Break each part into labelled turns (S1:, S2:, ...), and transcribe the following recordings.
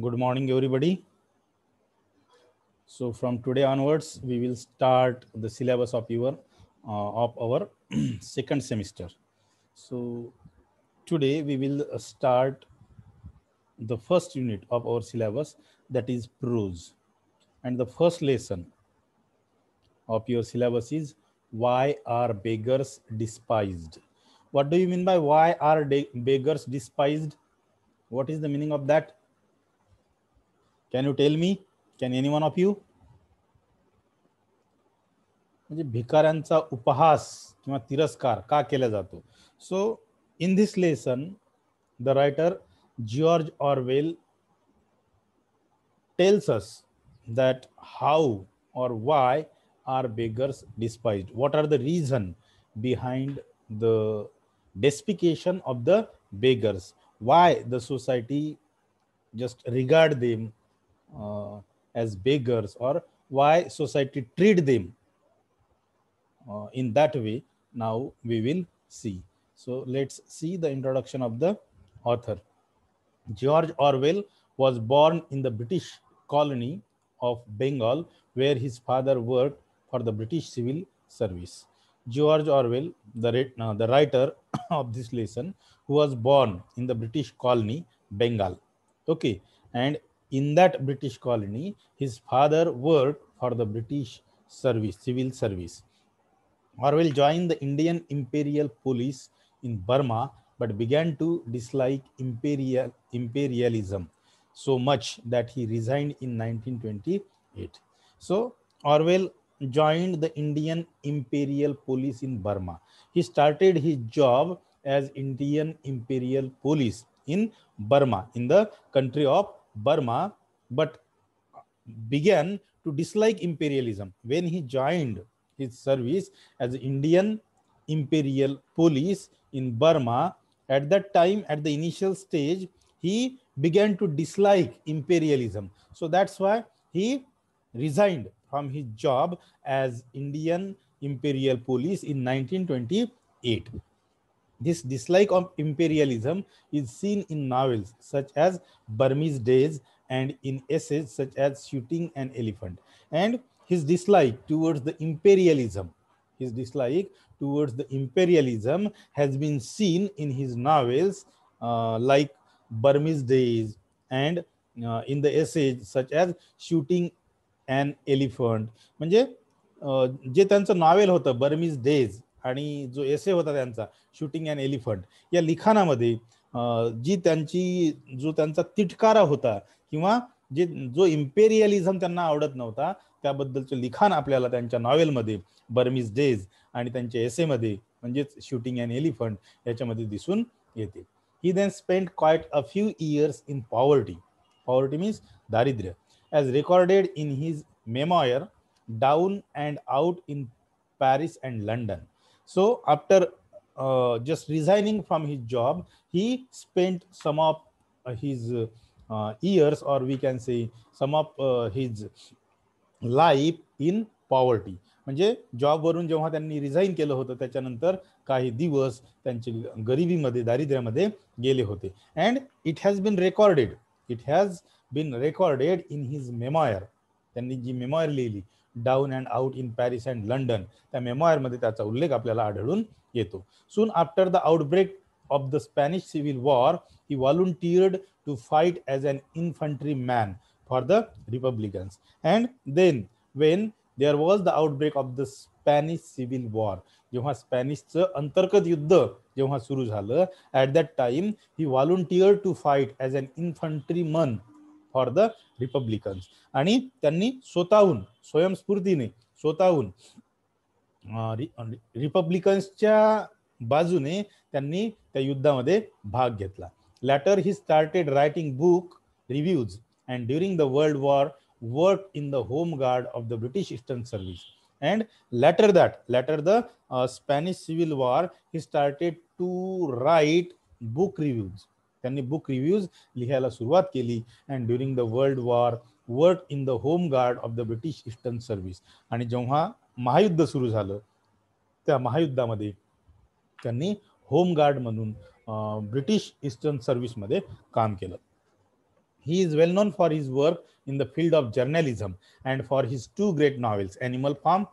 S1: good morning everybody so from today onwards we will start the syllabus of your uh, of our second semester so today we will start the first unit of our syllabus that is prose and the first lesson of your syllabus is why are beggars despised what do you mean by why are beggars despised what is the meaning of that can you tell me? Can any one of you? म्हणजे भिकाऱ्यांचा उपहास किंवा तिरस्कार का केला जातो so in this lesson the writer George Orwell tells us that how or why are beggars despised what are the reason behind the despication of the beggars why the society just regard them uh, as beggars or why society treat them uh, in that way now we will see so let's see the introduction of the author george orwell was born in the british colony of bengal where his father worked for the british civil service george orwell the, uh, the writer of this lesson who was born in the british colony bengal okay and in that British colony, his father worked for the British service, civil service. Orwell joined the Indian Imperial Police in Burma, but began to dislike imperial, imperialism so much that he resigned in 1928. So Orwell joined the Indian Imperial Police in Burma. He started his job as Indian Imperial Police in Burma, in the country of Burma, but began to dislike imperialism when he joined his service as Indian Imperial Police in Burma. At that time, at the initial stage, he began to dislike imperialism. So that's why he resigned from his job as Indian Imperial Police in 1928. This dislike of imperialism is seen in novels such as Burmese Days and in essays such as Shooting an Elephant. And his dislike towards the imperialism, his dislike towards the imperialism has been seen in his novels uh, like Burmese Days and uh, in the essays such as Shooting an Elephant. म्हणजे जे त्यांचं novel *Burmese Days*. आणि जो एसे होता त्यांचा shooting and elephant या लिखाणामध्ये जी त्यांची जो त्यांचा तिटकारा होता किंवा जे जो इम्पेरियलिझम त्यांना आवडत नव्हता त्याबद्दलचं लिखाण आपल्याला त्यांच्या नॉवेलमध्ये बर्मिस डेज आणि त्यांच्या एसेमध्ये म्हणजेच शूटिंग अँड एलिफंट याच्यामध्ये दिसून येते he then spend quite a few years in poverty poverty means दारिद्र्य as recorded in his memoir down and out in Paris and London So after uh, just resigning from his job, he spent some of his uh, years, or we can say some of uh, his life in poverty म्हणजे जॉबवरून जेव्हा त्यांनी resign केलं होतं त्याच्यानंतर काही दिवस त्यांचे गरिबीमध्ये दारिद्र्यामध्ये गेले होते and it has been recorded it has been recorded in his memoir त्यांनी जी मेमॉयर लिहिली down and out in Paris and London त्या मेमॉयरमध्ये त्याचा उल्लेख आपल्याला आढळून येतो soon after the outbreak of the Spanish civil war he volunteered to fight as an infantry man for the republicans and then when there was the outbreak of the Spanish civil war जेव्हा स्पॅनिशचं अंतर्गत युद्ध जेव्हा सुरू झालं at that time he volunteer to fight as an infantry man for the republicans आणि त्यांनी स्वतःहून स्वयंस्फूर्तीने स्वतःहून रिपब्लिकन्सच्या बाजूने त्यांनी त्या युद्धामध्ये भाग घेतला later he started writing book reviews and during the World War work in the Home Guard of the British Eastern Service and later that later the Spanish civil war he started to write book reviews त्यांनी book reviews लिहायला सुरुवात केली and during the World War work in the Home Guard of the British Eastern Service आणि जेव्हा महायुद्ध सुरू झालं त्या महायुद्धामध्ये त्यांनी होम गार्ड म्हणून ब्रिटिश ईस्टर्न सर्व्हिसमध्ये काम केलं he is well known for his work in the field of journalism and for his two great novels Animal Farm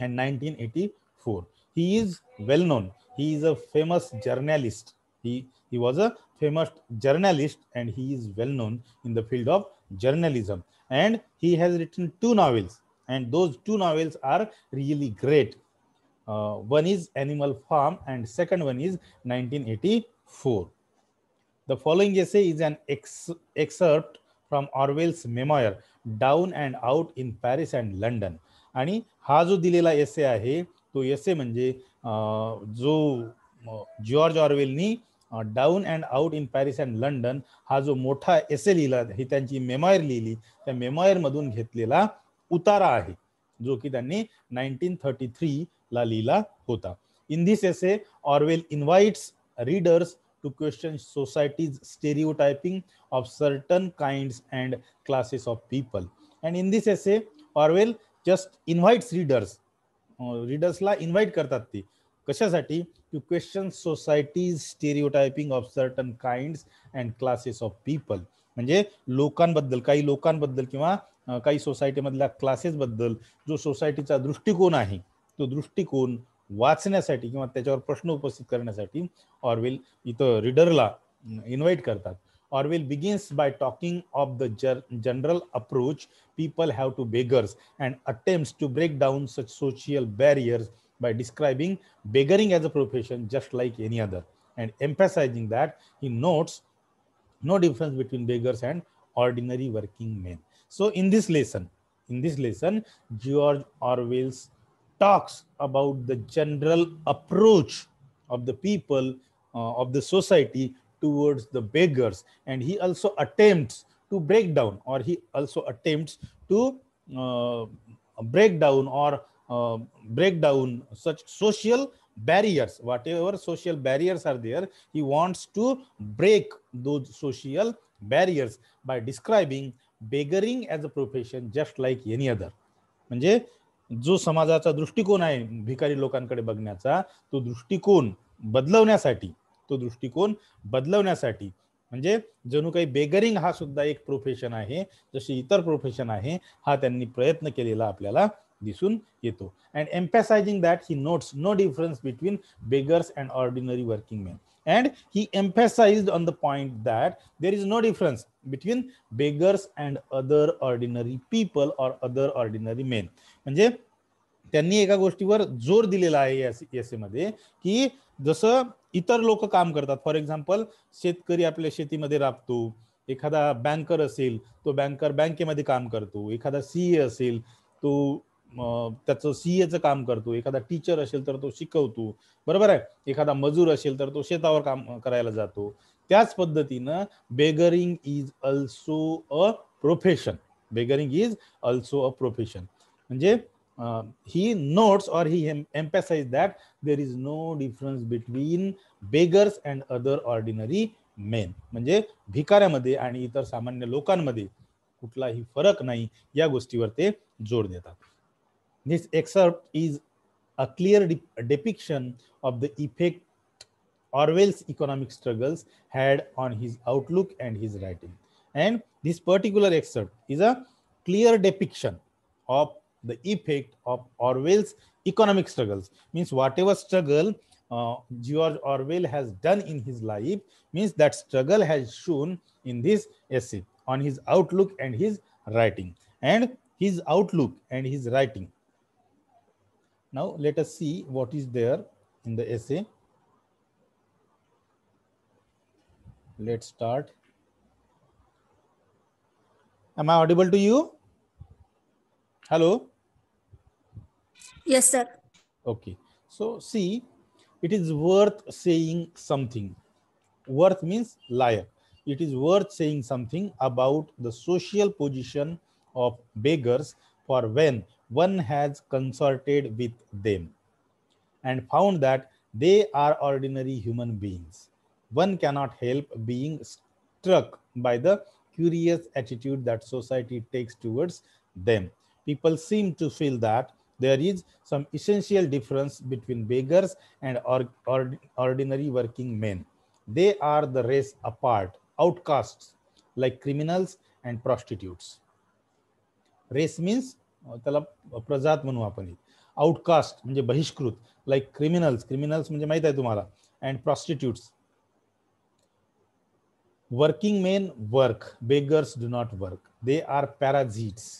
S1: and nineteen eighty four he is well known he is a famous journalist he he was a famous journalist and he is well known in the field of journalism and he has written two novels and those two novels are really great uh, one is animal farm and second one is 1984 the following essay is an ex excerpt from orwell's memoir Down and Out in Paris and London. आणि हा जो दिलेला एसे आहे तो एसे म्हणजे uh, जो George uh, ऑर्वेलनी down and out in Paris and London हा जो मोठा एसे लिहिला ही त्यांची मेमॉयर लिहिली त्या मेमॉयरमधून घेतलेला उतारा आहे जो की त्यांनी नाईन्टीन थर्टी थ्री ला लिहिला होता in this essay Orwell invites readers to question societies stereotyping of certain kind and classes of people and in this essay Orwell just invites readers रीडर्सला इन्व्हाइट करतात ते कशासाठी to question societies stereotyping of certain kinds and classes of people म्हणजे लोकांबद्दल काही लोकांबद्दल किंवा काही सोसायटीमधल्या क्लासेसबद्दल जो सोसायटीचा दृष्टिकोन आहे तो दृष्टिकोन वाचण्यासाठी किंवा त्याच्यावर प्रश्न उपस्थित करण्यासाठी ऑरवेल इथं रिडरला इन्व्हाइट करतात Orwell begins by talking of the general approach people have to beggars and attempt to break down such social barriers by describing beggaring as a profession just like any other and emphasizing that he notes no difference between beggars and ordinary working men. So in this lesson, in this lesson, George Orwell talks about the general approach of the people uh, of the society towards the beggars and he also attempts to break down or he also attempts to uh, break down or uh, break down such social barriers whatever social barriers are there he wants to break those social barriers by describing beggaring as a profession just like any other म्हणजे जो समाजाचा दृष्टिकोन आहे भिकारी लोकांकडे बघण्याचा तो दृष्टिकोन बदलवण्यासाठी तो दृष्टिकोन बदलवण्यासाठी म्हणजे जणू काही बेगरिंग हा सुद्धा एक प्रोफेशन आहे जशी इतर प्रोफेशन आहे हा त्यांनी प्रयत्न केलेला आपल्याला दिसून येतो and emphasising that he notes no difference between beggars and ordinary working man and he emphasise on the point that there is no difference between beggars and other ordinary people or other ordinary men म्हणजे त्यांनी एका गोष्टीवर जोर दिलेला आहे S एमध्ये की जसं इतर लोक काम करतात फॉर एक्झाम्पल शेतकरी आपल्या शेतीमध्ये राबतो एखादा बँकर असेल तो बँकर बँकेमध्ये काम करतो एखादा सीए e असेल तो त्याचं सीएचं काम करतो एखादा टीचर असेल तर तो शिकवतो बरोबर आहे एखादा मजूर असेल तर तो शेतावर काम करायला जातो त्याच पद्धतीनं beggaring is also a profession beggaring is also a profession म्हणजे he notes or he emphasise that there is no difference between beggars and other ordinary men म्हणजे भिकाऱ्यामध्ये आणि इतर सामान्य लोकांमध्ये कुठलाही फरक नाही या गोष्टीवर ते जोर देतात This excerpt is a clear de depiction of the effect Orwell's economic struggles had on his outlook and his writing. And this particular excerpt is a clear depiction of the effect of Orwell's economic struggles. Means whatever struggle uh, George Orwell has done in his life, means that struggle has shown in this essay on his outlook and his writing. And his outlook and his writing now let us see what is there in the essay. Let's start. Am I audible to you? Hello? Yes, sir. Okay. So see, it is worth saying something. Worth means liar. It is worth saying something about the social position of beggars for when one has consulted with them and found that they are ordinary human beings. One cannot help being struck by the curious attitude that society takes towards them. People seem to feel that there is some essential difference between beggars and or, or, ordinary working men. They are the race apart, outcasts like criminals and prostitutes. Race means त्याला प्रजात म्हणू आपण outcast म्हणजे बहिष्कृत like criminals criminals म्हणजे माहीत आहे तुम्हाला and prostitutes working men work beggars do not work they are parasites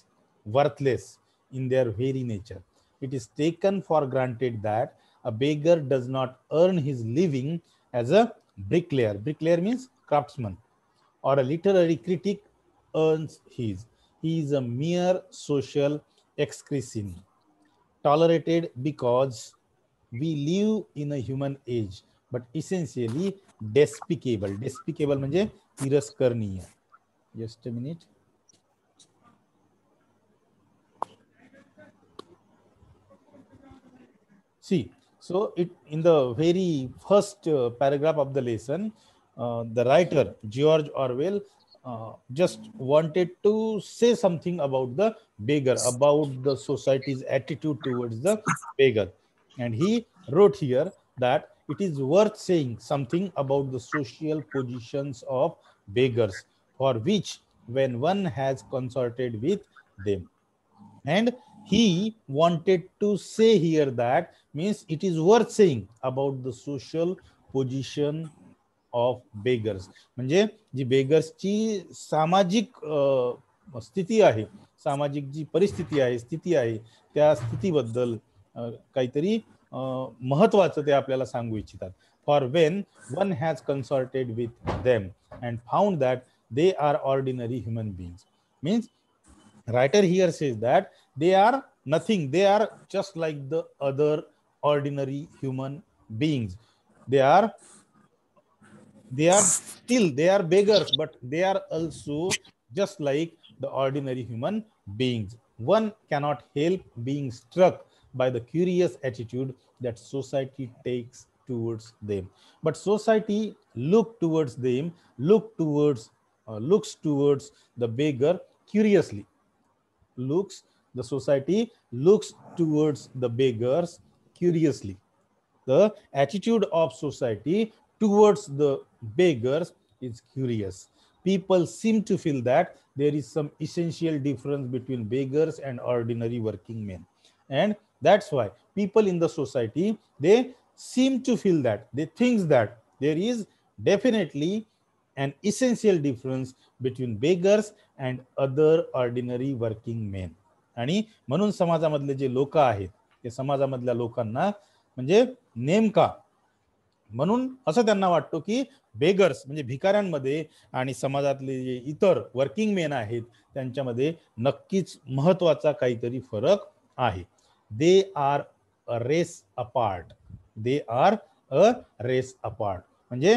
S1: worthless in their very nature it is taken for granted that a beggar does not earn his living as a bricklayer bricklayer means craftsman or a literary critic earns his he is a mere social excretion tolerated because we live in a human age but essentially despicable despicable means तिरस्करणीय just a minute see so it in the very first uh, paragraph of the lesson uh, the writer george orwell uh, just wanted to say something about the beggar, about the society's attitude towards the beggar. And he wrote here that it is worth saying something about the social positions of beggars, for which, when one has consulted with them. And he wanted to say here that means it is worth saying about the social position of beggars म्हणजे जी बेगर्सची सामाजिक स्थिती आहे सामाजिक जी परिस्थिती आहे स्थिती आहे त्या स्थितीबद्दल काहीतरी महत्वाचं ते आपल्याला सांगू इच्छितात for when one has consulted with them and found that they are ordinary human beings means writer here says that they are nothing they are just like the other ordinary human beings they are they are still they are beggars but they are also just like the ordinary human beings one cannot help being struck by the curious attitude that society takes towards them but society look towards them look towards uh, looks towards the beggar curiously looks the society looks towards the beggars curiously the attitude of society towards the beggars is curious. People seem to feel that there is some essential difference between beggars and ordinary working men. And that's why people in the society, they seem to feel that, they think that there is definitely an essential difference between beggars and other ordinary working men. आणि म्हणून समाजामधले जे लोक आहेत ते समाजामधल्या लोकांना म्हणजे नेमका म्हणून असं त्यांना वाटतो की बेगर्स म्हणजे भिकाऱ्यांमध्ये आणि समाजातले जे इतर वर्किंग मेन आहेत त्यांच्यामध्ये नक्कीच महत्वाचा काहीतरी फरक आहे they are a race apart they are a race apart म्हणजे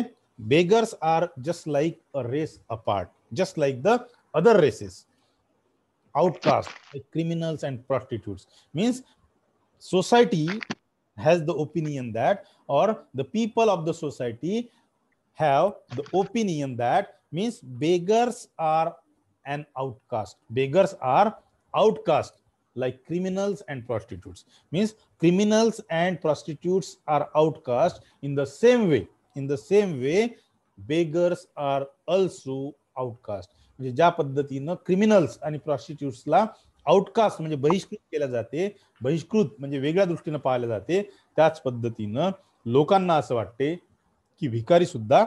S1: beggars are just like a race apart just like the other races outcast criminals and prostitutes means society has the opinion that or the people of the society have the opinion that means beggars are an outcast beggars are outcast like criminals and prostitutes means criminals and prostitutes are outcast in the same way in the same way beggars are also outcast म्हणजे ज्या पद्धतीनं criminals आणि प्रॉस्टिट्यूट्सला outcast म्हणजे बहिष्कृत केल्या जाते बहिष्कृत म्हणजे वेगळ्या दृष्टीनं पाहिले जाते त्याच पद्धतीनं लोकांना असं वाटते की भिकारी सुद्धा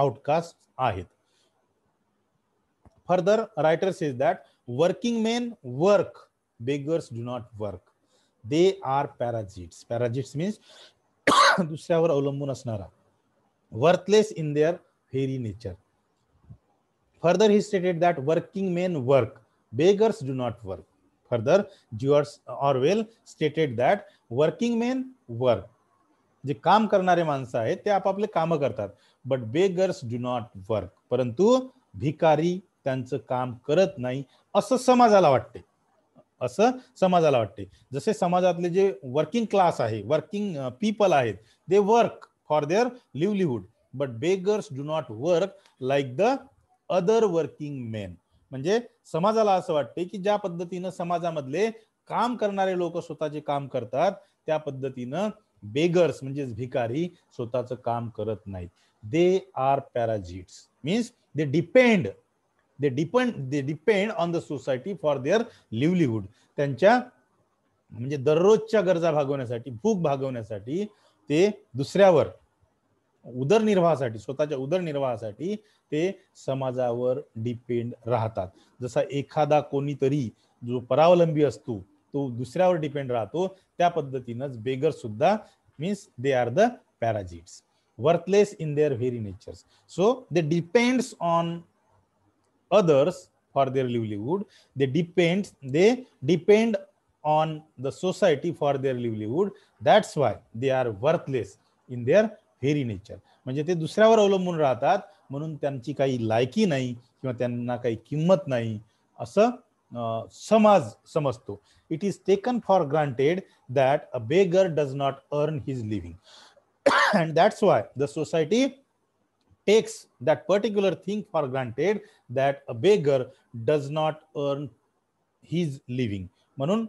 S1: आउटकास्ट आहेत further writer says that working men work beggars do not work they are parasites parasites means दुसऱ्यावर अवलंबून असणारा worthless in their very nature further he stated that working men work beggars do not work. Further, George Orwell stated that working men work. जे काम करणारे माणसं आहेत ते आपापले कामं करतात but beggars do not work परंतु भिकारी त्यांचं काम करत नाही असं समाजाला वाटते असं समाजाला वाटते जसे समाजातले जे वर्किंग क्लास आहे वर्किंग पीपल आहेत they work for their livelihood but beggars do not work like the other working men म्हणजे समाजाला असं वाटते की ज्या पद्धतीनं समाजामधले काम करणारे लोक स्वतःचे काम करतात त्या पद्धतीनं बेगर्स म्हणजे भिकारी स्वतःचं काम करत नाहीत they are parasites means they depend they depend they depend on the society for their livelihood त्यांच्या म्हणजे दररोजच्या गरजा भागवण्यासाठी भूक भागवण्यासाठी ते दुसऱ्यावर उदरनिर्वाहासाठी स्वतःच्या उदरनिर्वाहासाठी ते समाजावर डिपेंड राहतात जसा एखादा कोणीतरी जो परावलंबी असतो तो दुसऱ्यावर डिपेंड राहतो त्या पद्धतीनंच बेगर सुद्धा means they are the parasites worthless in their very natures so they depends on others for their livelihood they depend they depend on the society for their livelihood that's why they are worthless in their very nature म्हणजे ते दुसऱ्यावर अवलंबून राहतात म्हणून त्यांची काही लायकी नाही किंवा त्यांना काही किंमत नाही असं समाज समजतो it is taken for granted that a beggar does not earn his living and that's why the society takes that particular thing for granted that a beggar does not earn his living म्हणून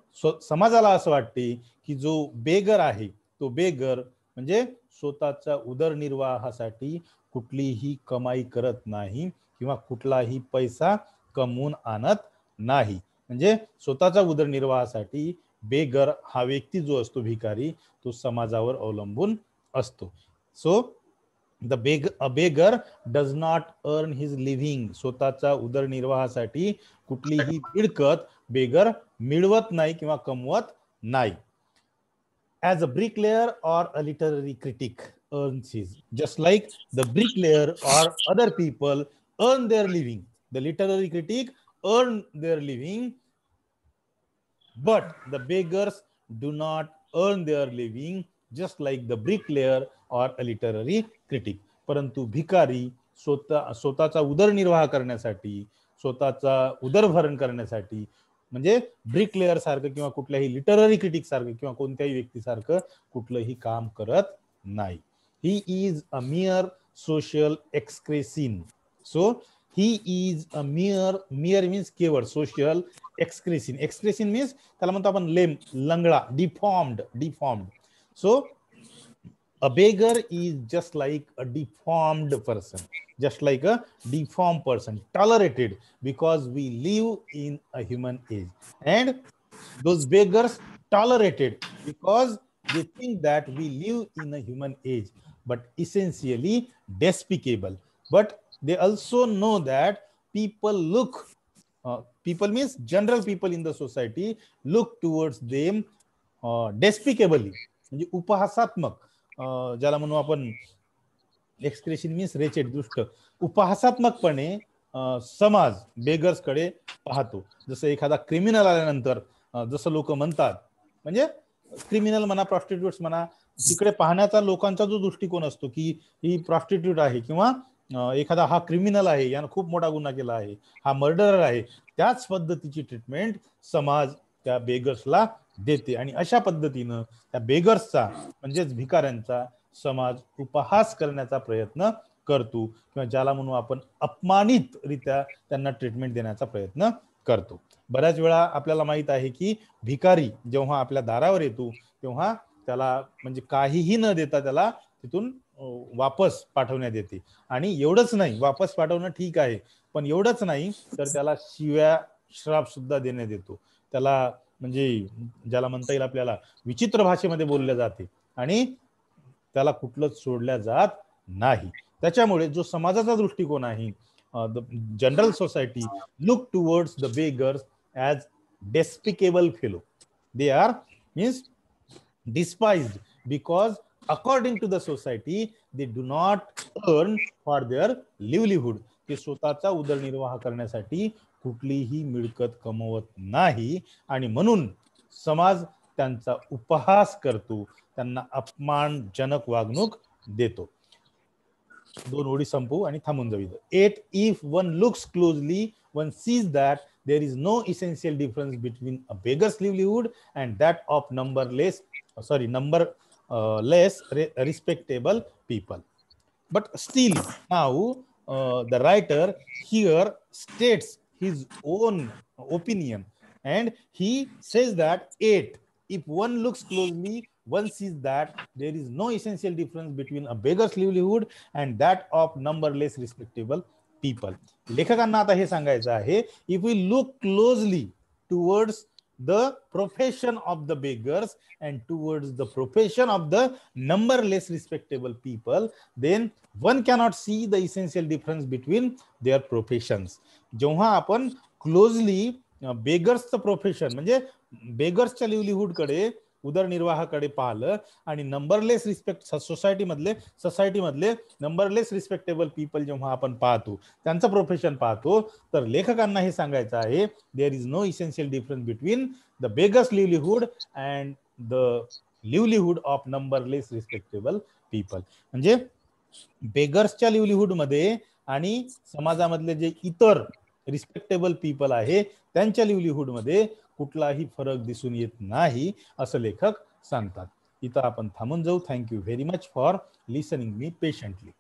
S1: समाजाला असं वाटते की जो beggar आहे तो beggar म्हणजे स्वतःच्या उदरनिर्वाहासाठी कुठलीही कमाई करत नाही किंवा कुठलाही पैसा कमवून आणत नाही म्हणजे स्वतःच्या उदरनिर्वाहासाठी बेघर हा व्यक्ती जो असतो भिकारी तो समाजावर अवलंबून असतो so the beg a beggar does not earn his living स्वतःच्या उदरनिर्वाहासाठी कुठलीही मिळकत बेगर मिळवत नाही किंवा कमवत नाही as a bricklayer or a literary critic earns his just like the bricklayer or other people earn their living the literary critic earn their living but the beggars do not earn their living just like the bricklayer or a literary critic परंतु भिकारी स्वतः स्वतःचा उदरनिर्वाह करण्यासाठी स्वतःचा उदरभरण करण्यासाठी म्हणजे brick layer सारखं किंवा कुठल्याही लिटररी क्रिटिक सारखं किंवा कोणत्याही व्यक्तीसारखं कुठलंही काम करत नाही he is a mere social excrescence so he is a mere mere means केवळ सोशल एक्सक्रेसिन एक्सक्रेसिन मीन्स त्याला म्हणतो आपण लेम लंगडा deformed deformed so a beggar is just like a deformed person just like a deformed person tolerated because we live in a human age and those beggars tolerated because they think that we live in a human age but essentially despicable but they also know that people look uh, people means general people in the society look towards them uh, despicably उपहासात्मक ज्याला म्हणू आपण excretion means wretched दुष्ट उपहासात्मकपणे समाज बेगर्सकडे पाहतो जसं एखादा criminal आल्यानंतर जसं लोक म्हणतात म्हणजे क्रिमिनल म्हणा प्रॉस्टिट्यूट म्हणा तिकडे पाहण्याचा लोकांचा जो दृष्टिकोन असतो की ही प्रॉस्टिट्यूट आहे किंवा एखादा हा क्रिमिनल आहे यानं खूप मोठा गुन्हा केला आहे हा मर्डरर आहे त्याच पद्धतीची ट्रीटमेंट समाज त्या बेगर्सला देते आणि अशा पद्धतीनं त्या बेगर्सचा म्हणजेच भिकाऱ्यांचा समाज उपहास करण्याचा प्रयत्न करतो किंवा ज्याला म्हणून आपण अपमानितरित्या त्यांना ट्रीटमेंट देण्याचा प्रयत्न करतो बऱ्याच वेळा आपल्याला माहित आहे की भिकारी जेव्हा आपल्या दारावर येतो तेव्हा त्याला म्हणजे काहीही न देता त्याला तिथून वापस पाठवण्यात येते आणि एवढंच नाही वापस पाठवणं ठीक आहे पण एवढंच नाही तर त्याला शिव्या श्राप सुद्धा देण्यात येतो त्याला म्हणजे ज्याला म्हणता येईल आपल्याला विचित्र भाषेमध्ये बोलले जाते आणि त्याला कुठलंच सोडल्या जात नाही त्याच्यामुळे जो समाजाचा दृष्टिकोन आहे general society look towards the beggars as despicable fellow they are means despise because according to the society they do not earn for their livelihood ते स्वतःचा उदरनिर्वाह करण्यासाठी कुठलीही मिळकत कमवत नाही आणि म्हणून समाज त्यांचा उपहास करतो त्यांना अपमानजनक वागणूक देतो दोन ओडी संपू आणि थांबून जाऊ at if one looks closely one sees that there is no essential difference between a beggar's livelihood and that of numberless sorry numberless respectable people but still now the writer here states his own opinion and he says that eight if one looks closely one sees that there is no essential difference between a beggar's livelihood and that of numberless respectable people लेखकांना आता हे सांगायचं आहे if we look closely towards the profession of the beggars and towards the profession of the numberless respectable people, then one cannot see the essential difference between their professions. जेव्हा आपण closely बेगर्सचं profession म्हणजे बेगर्सच्या लिव्हलीहूडकडे कडे उदरनिर्वाहाकडे पाहिलं आणि numberless respect सोसायटीमधले सोसायटीमधले numberless respectable people जेव्हा आपण पाहतो त्यांचं प्रोफेशन पाहतो तर लेखकांना हे सांगायचं आहे there is no essential difference between the beggar's livelihood and the livelihood of numberless respectable people म्हणजे बेगर्सच्या लिव्हलीहूडमध्ये आणि समाजामधले जे इतर रिस्पेक्टेबल पीपल आहे त्यांच्या लिव्हलीहूडमध्ये कुठलाही फरक दिसून येत नाही असं लेखक सांगतात इथं आपण थांबून जाऊ thank you very much for listening me patiently